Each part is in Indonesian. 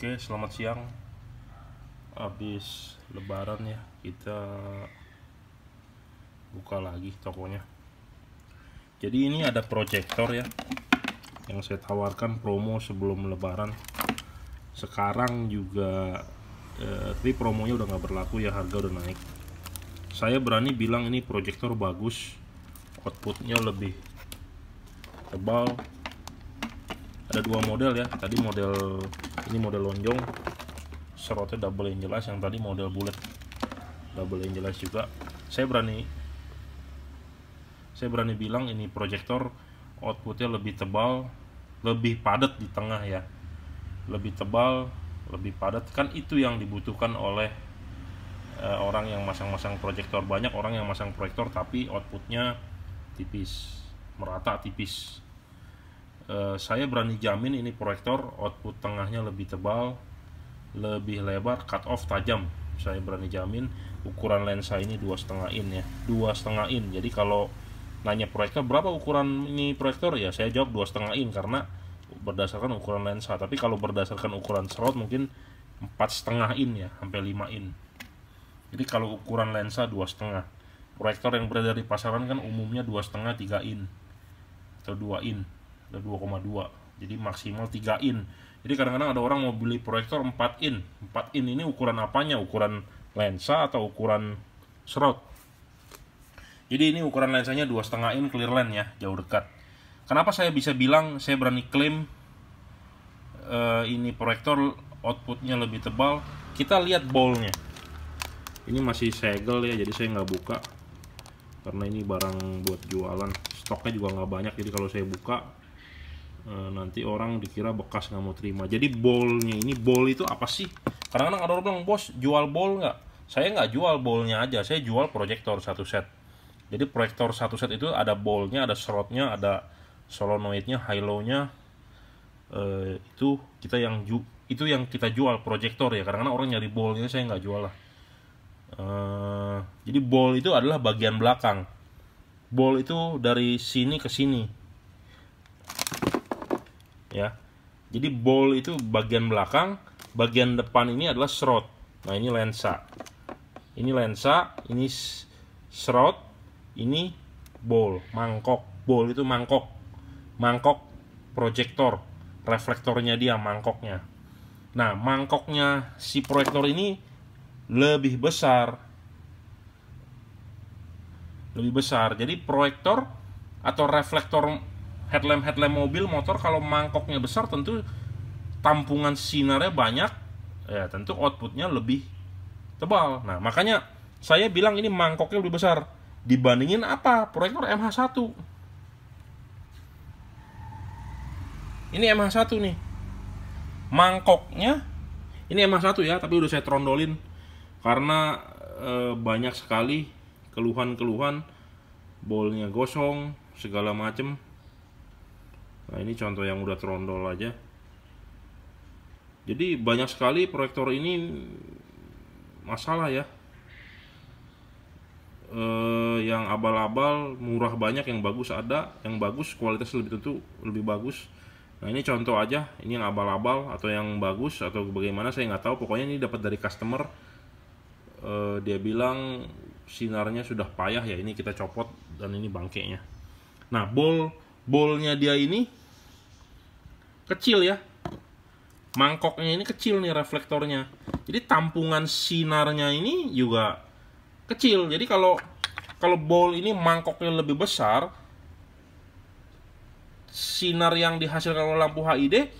Oke, selamat siang. Habis lebaran ya, kita buka lagi tokonya. Jadi ini ada proyektor ya yang saya tawarkan promo sebelum lebaran. Sekarang juga eh, tapi promonya udah nggak berlaku ya, harga udah naik. Saya berani bilang ini proyektor bagus. Outputnya lebih tebal. Ada dua model ya. Tadi model ini model lonjong serotnya double yang jelas yang tadi model bulat double yang jelas juga saya berani saya berani bilang ini proyektor outputnya lebih tebal lebih padat di tengah ya lebih tebal lebih padat kan itu yang dibutuhkan oleh uh, orang yang masang-masang proyektor banyak orang yang masang proyektor tapi outputnya tipis merata tipis Eh, saya berani jamin ini proyektor output tengahnya lebih tebal lebih lebar cut off tajam saya berani jamin ukuran lensa ini dua setengah in ya dua setengah in jadi kalau nanya proyektor berapa ukuran ini proyektor ya saya jawab dua setengah in karena berdasarkan ukuran lensa tapi kalau berdasarkan ukuran slot mungkin empat setengah in ya sampai lima in jadi kalau ukuran lensa dua setengah proyektor yang beredar di pasaran kan umumnya dua setengah tiga in atau dua in ada 2,2 jadi maksimal 3 in jadi kadang-kadang ada orang mau beli proyektor 4 in 4 in ini ukuran apanya ukuran lensa atau ukuran serot jadi ini ukuran lensanya dua setengah in clear lens ya jauh dekat kenapa saya bisa bilang saya berani klaim uh, ini proyektor outputnya lebih tebal kita lihat bolnya ini masih segel ya jadi saya nggak buka karena ini barang buat jualan stoknya juga nggak banyak jadi kalau saya buka Eh, nanti orang dikira bekas nggak mau terima. Jadi bolnya ini bol itu apa sih? Kadang-kadang ada orang bilang bos jual bol nggak? Saya nggak jual bolnya aja, saya jual proyektor satu set. Jadi proyektor satu set itu ada bolnya, ada slotnya, ada solenoidnya, high low-nya. E, eh, itu kita yang ju itu yang kita jual proyektor ya. Karena orang nyari bolnya saya nggak jual lah. E, jadi bol itu adalah bagian belakang. Bol itu dari sini ke sini ya. Jadi bowl itu bagian belakang, bagian depan ini adalah shroud. Nah, ini lensa. Ini lensa, ini shroud, ini bowl, mangkok. Bowl itu mangkok. Mangkok proyektor, reflektornya dia mangkoknya. Nah, mangkoknya si proyektor ini lebih besar. Lebih besar. Jadi proyektor atau reflektor headlamp headlamp mobil motor kalau mangkoknya besar tentu tampungan sinarnya banyak ya tentu outputnya lebih tebal nah makanya saya bilang ini mangkoknya lebih besar dibandingin apa proyektor MH1 ini MH1 nih mangkoknya ini MH1 ya tapi udah saya trondolin karena e, banyak sekali keluhan-keluhan bolnya gosong segala macem Nah ini contoh yang udah terondol aja. Jadi banyak sekali proyektor ini masalah ya. e, yang abal-abal murah banyak yang bagus ada, yang bagus kualitas lebih tentu lebih bagus. Nah ini contoh aja, ini yang abal-abal atau yang bagus atau bagaimana saya nggak tahu. Pokoknya ini dapat dari customer. e, dia bilang sinarnya sudah payah ya ini kita copot dan ini bangkainya. Nah bol bolnya dia ini kecil ya mangkoknya ini kecil nih reflektornya jadi tampungan sinarnya ini juga kecil jadi kalau kalau bowl ini mangkoknya lebih besar sinar yang dihasilkan oleh lampu HID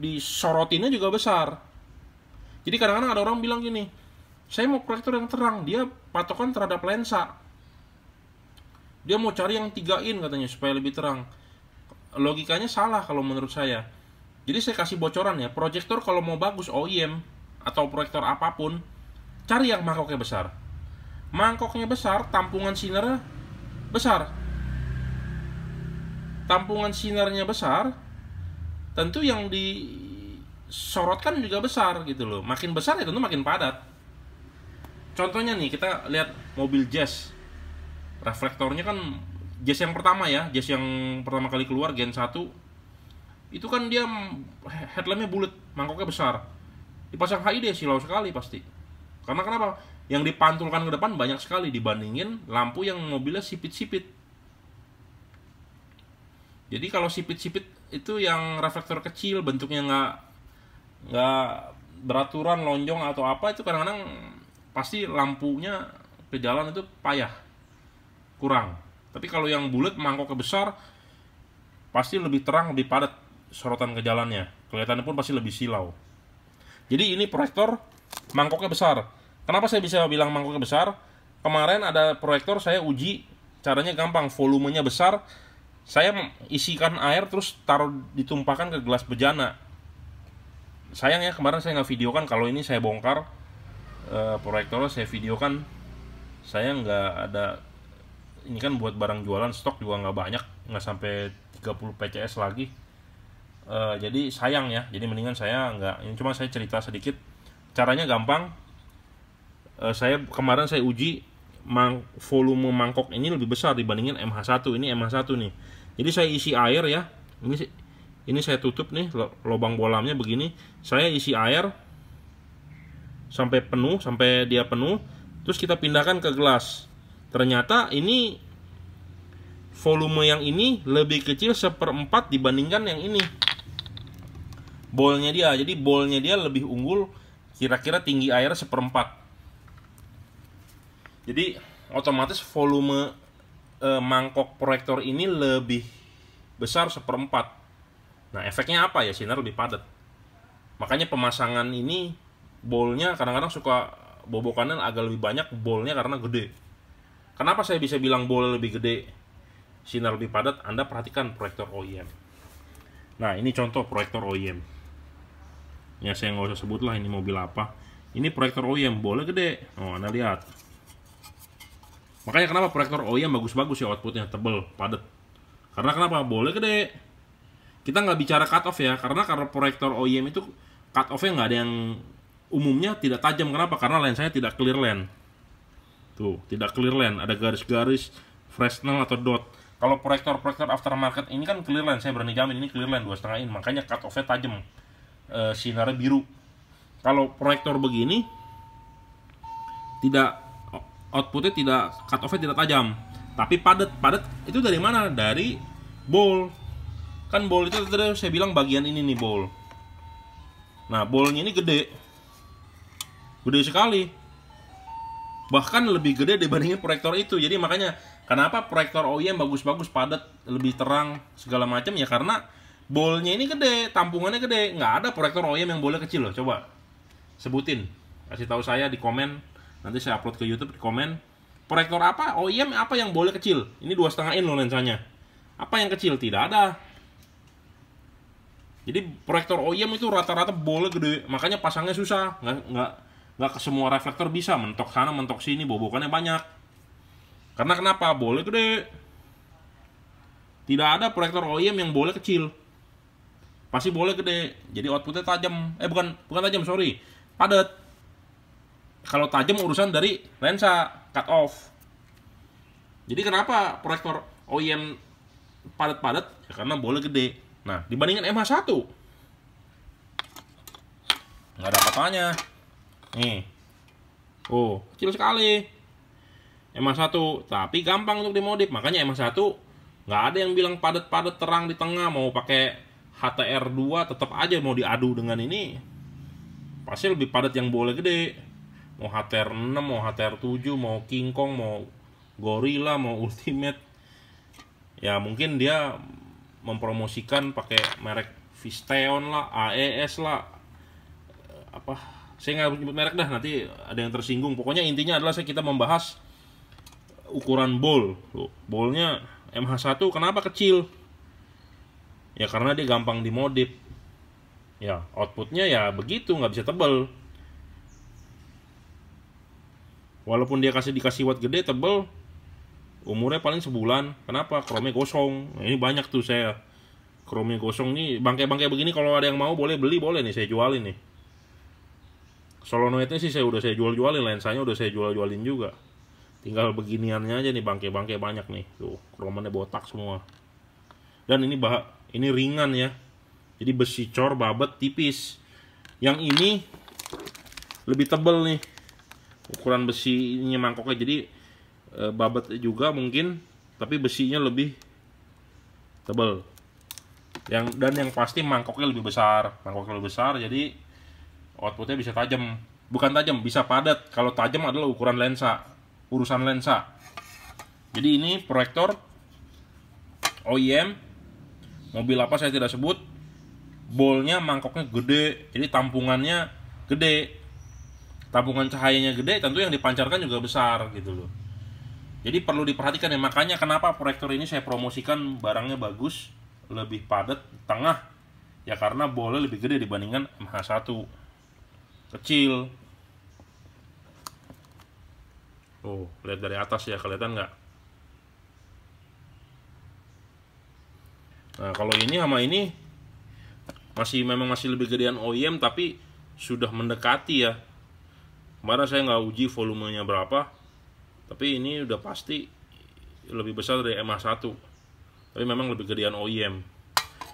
disorotinnya juga besar jadi kadang-kadang ada orang bilang gini saya mau proyektor yang terang dia patokan terhadap lensa dia mau cari yang 3 in katanya supaya lebih terang logikanya salah kalau menurut saya. Jadi saya kasih bocoran ya, proyektor kalau mau bagus OEM atau proyektor apapun, cari yang mangkoknya besar. Mangkoknya besar, tampungan sinarnya besar. Tampungan sinarnya besar, tentu yang disorotkan juga besar gitu loh. Makin besar ya tentu makin padat. Contohnya nih, kita lihat mobil jazz. Reflektornya kan Jazz yang pertama ya, Jazz yang pertama kali keluar Gen 1 itu kan dia headlampnya bulat, mangkoknya besar. Dipasang HID silau sekali pasti. Karena kenapa? Yang dipantulkan ke depan banyak sekali dibandingin lampu yang mobilnya sipit-sipit. Jadi kalau sipit-sipit itu yang reflektor kecil bentuknya nggak nggak beraturan lonjong atau apa itu kadang-kadang pasti lampunya ke jalan itu payah kurang tapi kalau yang bulat mangkoknya besar pasti lebih terang, lebih padat sorotan ke jalannya. Kelihatannya pun pasti lebih silau. Jadi ini proyektor mangkoknya besar. Kenapa saya bisa bilang mangkoknya besar? Kemarin ada proyektor saya uji, caranya gampang, volumenya besar. Saya isikan air terus taruh ditumpahkan ke gelas bejana. Sayang ya kemarin saya nggak videokan. Kalau ini saya bongkar e, proyektornya saya videokan. Saya nggak ada ini kan buat barang jualan stok juga nggak banyak nggak sampai 30 PCS lagi uh, jadi sayang ya jadi mendingan saya nggak ini cuma saya cerita sedikit caranya gampang uh, saya kemarin saya uji mang, volume mangkok ini lebih besar dibandingin MH1 ini MH1 nih jadi saya isi air ya ini ini saya tutup nih lubang bolamnya begini saya isi air sampai penuh sampai dia penuh terus kita pindahkan ke gelas ternyata ini volume yang ini lebih kecil seperempat dibandingkan yang ini bolnya dia jadi bolnya dia lebih unggul kira-kira tinggi air seperempat jadi otomatis volume e, mangkok proyektor ini lebih besar seperempat nah efeknya apa ya sinar lebih padat makanya pemasangan ini bolnya kadang-kadang suka bobokannya agak lebih banyak bolnya karena gede Kenapa saya bisa bilang bola lebih gede, sinar lebih padat? Anda perhatikan proyektor OEM. Nah, ini contoh proyektor OEM. Ya, saya nggak usah sebut lah ini mobil apa. Ini proyektor OEM, boleh gede. Oh, Anda lihat. Makanya kenapa proyektor OEM bagus-bagus ya outputnya, tebel, padat. Karena kenapa? boleh gede. Kita nggak bicara cut off ya, karena karena proyektor OEM itu cut off-nya nggak ada yang umumnya tidak tajam. Kenapa? Karena lensanya tidak clear lens Tuh, tidak clear lens, ada garis-garis Fresnel atau dot. Kalau proyektor-proyektor aftermarket ini kan clear lens, saya berani jamin ini clear lens dua setengah in, makanya cut off-nya tajam, e, sinarnya biru. Kalau proyektor begini, tidak outputnya tidak cut off-nya tidak tajam, tapi padat. Padat itu dari mana? Dari bowl. Kan bowl itu tadi saya bilang bagian ini nih bowl. Nah, bolnya ini gede. Gede sekali bahkan lebih gede dibandingin proyektor itu jadi makanya kenapa proyektor OEM bagus-bagus padat lebih terang segala macam ya karena bolnya ini gede tampungannya gede nggak ada proyektor OEM yang boleh kecil loh coba sebutin kasih tahu saya di komen nanti saya upload ke YouTube di komen proyektor apa OEM apa yang boleh kecil ini dua setengah in loh lensanya apa yang kecil tidak ada jadi proyektor OEM itu rata-rata boleh gede makanya pasangnya susah nggak nggak nggak semua reflektor bisa mentok sana mentok sini bobokannya banyak karena kenapa boleh gede tidak ada proyektor OEM yang boleh kecil pasti boleh gede jadi outputnya tajam eh bukan bukan tajam sorry padat kalau tajam urusan dari lensa cut off jadi kenapa proyektor OEM padat-padat ya karena boleh gede nah dibandingkan MH1 nggak ada apa-apanya Nih. Oh, kecil sekali. MA1, tapi gampang untuk dimodif. Makanya MA1 nggak ada yang bilang padat-padat terang di tengah mau pakai HTR2 tetap aja mau diadu dengan ini. Pasti lebih padat yang boleh gede. Mau HTR6, mau HTR7, mau King Kong, mau Gorilla, mau Ultimate. Ya mungkin dia mempromosikan pakai merek Visteon lah, AES lah, eh, apa saya nggak nyebut merek dah nanti ada yang tersinggung pokoknya intinya adalah saya kita membahas ukuran bowl bowlnya MH1 kenapa kecil ya karena dia gampang dimodif ya outputnya ya begitu nggak bisa tebel walaupun dia kasih dikasih watt gede tebel umurnya paling sebulan kenapa chrome gosong nah, ini banyak tuh saya chrome gosong nih bangkai-bangkai begini kalau ada yang mau boleh beli boleh nih saya jualin nih solenoidnya sih saya udah saya jual-jualin lensanya udah saya jual-jualin juga tinggal beginiannya aja nih bangke-bangke banyak nih tuh kromannya botak semua dan ini bah ini ringan ya jadi besi cor babet tipis yang ini lebih tebel nih ukuran besinya mangkoknya jadi e, babet juga mungkin tapi besinya lebih tebel yang dan yang pasti mangkoknya lebih besar mangkoknya lebih besar jadi outputnya bisa tajam bukan tajam bisa padat kalau tajam adalah ukuran lensa urusan lensa jadi ini proyektor OEM mobil apa saya tidak sebut bolnya mangkoknya gede jadi tampungannya gede tampungan cahayanya gede tentu yang dipancarkan juga besar gitu loh jadi perlu diperhatikan ya makanya kenapa proyektor ini saya promosikan barangnya bagus lebih padat tengah ya karena bolnya lebih gede dibandingkan MH1 kecil oh lihat dari atas ya kelihatan nggak nah kalau ini sama ini masih memang masih lebih gedean OEM tapi sudah mendekati ya kemarin saya nggak uji volumenya berapa tapi ini udah pasti lebih besar dari ma 1 tapi memang lebih gedean OEM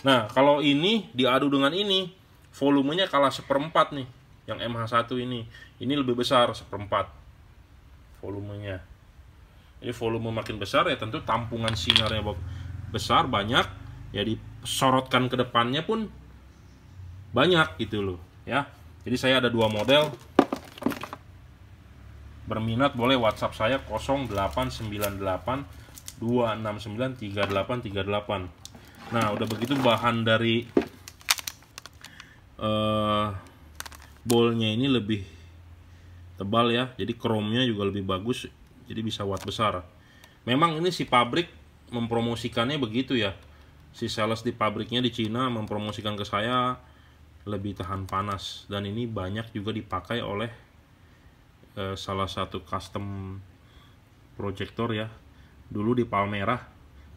nah kalau ini diadu dengan ini volumenya kalah seperempat nih yang MH1 ini ini lebih besar seperempat volumenya ini volume makin besar ya tentu tampungan sinarnya besar banyak ya disorotkan ke depannya pun banyak gitu loh ya jadi saya ada dua model berminat boleh WhatsApp saya 0898 269 38 nah udah begitu bahan dari uh, bolnya ini lebih tebal ya jadi chrome-nya juga lebih bagus jadi bisa watt besar memang ini si pabrik mempromosikannya begitu ya si sales di pabriknya di Cina mempromosikan ke saya lebih tahan panas dan ini banyak juga dipakai oleh eh, salah satu custom proyektor ya dulu di Palmerah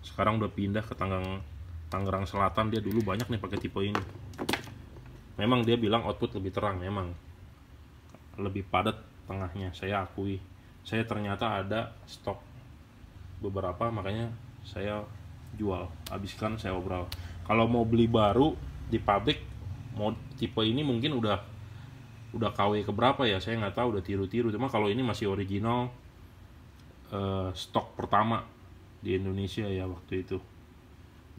sekarang udah pindah ke Tangerang Tangerang Selatan dia dulu banyak nih pakai tipe ini memang dia bilang output lebih terang memang lebih padat tengahnya saya akui saya ternyata ada stok beberapa makanya saya jual habiskan saya obrol. kalau mau beli baru di pabrik mau tipe ini mungkin udah udah KW keberapa ya saya nggak tahu udah tiru-tiru cuma kalau ini masih original eh, stok pertama di Indonesia ya waktu itu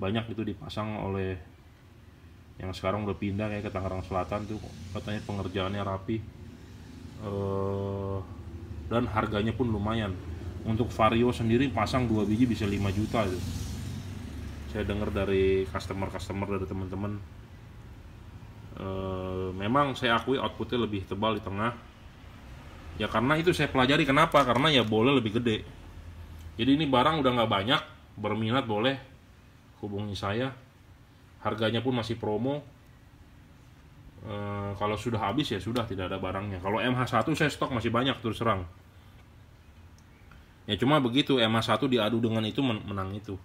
banyak itu dipasang oleh yang sekarang udah pindah kayak ke Tangerang Selatan tuh katanya pengerjaannya rapi uh, dan harganya pun lumayan untuk Vario sendiri pasang dua biji bisa 5 juta itu saya dengar dari customer-customer dari teman-teman eh, memang saya akui outputnya lebih tebal di tengah ya karena itu saya pelajari kenapa karena ya boleh lebih gede jadi ini barang udah nggak banyak berminat boleh hubungi saya harganya pun masih promo e, kalau sudah habis ya sudah tidak ada barangnya kalau MH1 saya stok masih banyak terus terang ya cuma begitu MH1 diadu dengan itu menang itu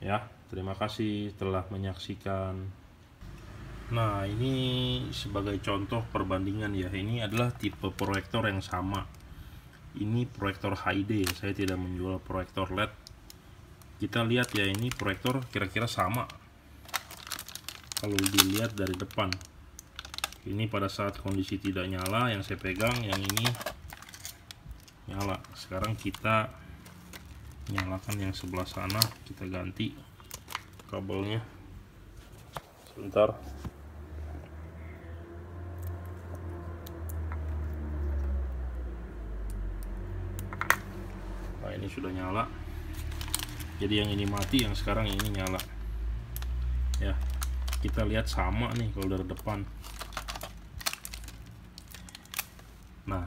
ya terima kasih telah menyaksikan Nah ini sebagai contoh perbandingan ya Ini adalah tipe proyektor yang sama Ini proyektor HD Saya tidak menjual proyektor LED Kita lihat ya ini proyektor kira-kira sama kalau dilihat dari depan ini pada saat kondisi tidak nyala yang saya pegang yang ini nyala sekarang kita nyalakan yang sebelah sana kita ganti kabelnya sebentar nah ini sudah nyala jadi yang ini mati yang sekarang ini nyala kita lihat sama nih kalau dari depan nah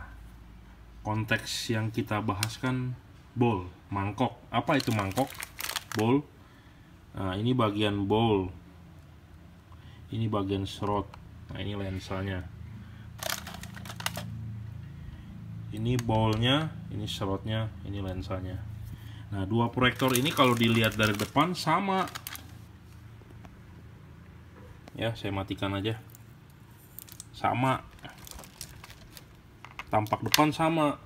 konteks yang kita bahas kan bowl mangkok apa itu mangkok bowl nah ini bagian bowl ini bagian serot nah ini lensanya ini bowlnya ini serotnya ini lensanya nah dua proyektor ini kalau dilihat dari depan sama ya saya matikan aja sama tampak depan sama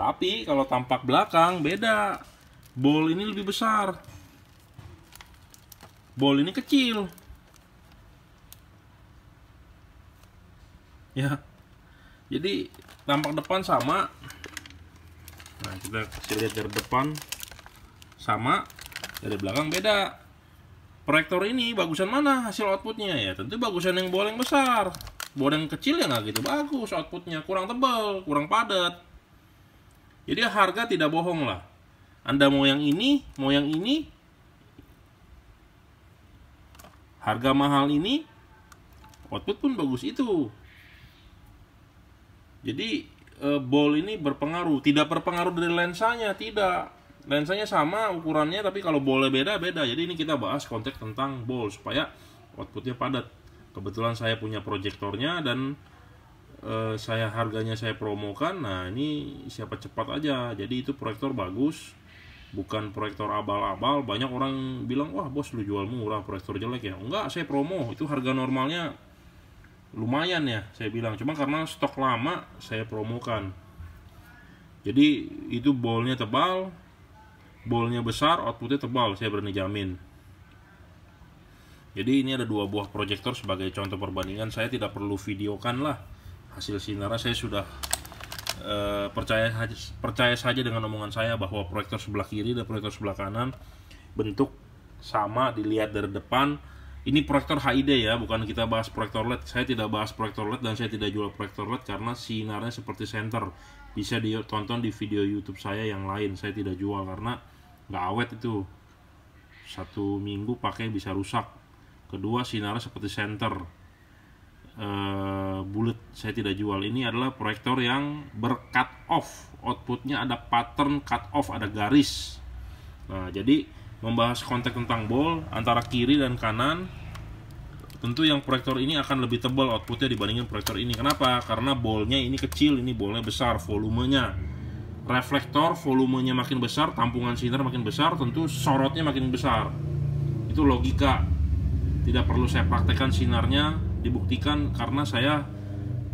tapi kalau tampak belakang beda bol ini lebih besar bol ini kecil ya jadi tampak depan sama nah kita kasih lihat dari depan sama dari belakang beda proyektor ini bagusan mana hasil outputnya ya tentu bagusan yang boleh besar yang kecil ya nggak gitu bagus outputnya kurang tebal kurang padat jadi harga tidak bohong lah anda mau yang ini mau yang ini harga mahal ini output pun bagus itu jadi e, ball ini berpengaruh tidak berpengaruh dari lensanya tidak lensanya sama ukurannya tapi kalau boleh beda beda jadi ini kita bahas konteks tentang bowl supaya outputnya padat kebetulan saya punya proyektornya dan e, saya harganya saya promokan nah ini siapa cepat aja jadi itu proyektor bagus bukan proyektor abal-abal banyak orang bilang wah bos lu jual murah proyektor jelek ya enggak saya promo itu harga normalnya lumayan ya saya bilang cuma karena stok lama saya promokan jadi itu bolnya tebal bolnya besar outputnya tebal saya berani jamin jadi ini ada dua buah proyektor sebagai contoh perbandingan saya tidak perlu videokan lah hasil sinar. saya sudah Uh, percaya percaya saja dengan omongan saya bahwa proyektor sebelah kiri dan proyektor sebelah kanan bentuk sama dilihat dari depan ini proyektor HID ya, bukan kita bahas proyektor LED. Saya tidak bahas proyektor LED dan saya tidak jual proyektor LED karena sinarnya seperti center. Bisa ditonton di video YouTube saya yang lain. Saya tidak jual karena nggak awet itu. Satu minggu pakai bisa rusak. Kedua sinarnya seperti center Uh, eh, bulat saya tidak jual ini adalah proyektor yang bercut off outputnya ada pattern cut off ada garis nah jadi membahas konteks tentang ball antara kiri dan kanan tentu yang proyektor ini akan lebih tebal outputnya dibandingkan proyektor ini kenapa? karena bolnya ini kecil, ini bolnya besar volumenya reflektor volumenya makin besar, tampungan sinar makin besar tentu sorotnya makin besar itu logika tidak perlu saya praktekkan sinarnya dibuktikan karena saya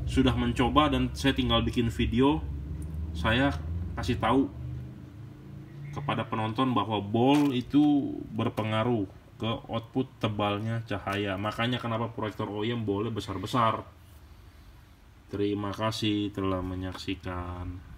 sudah mencoba dan saya tinggal bikin video saya kasih tahu kepada penonton bahwa ball itu berpengaruh ke output tebalnya cahaya. Makanya kenapa proyektor OEM boleh besar-besar. Terima kasih telah menyaksikan.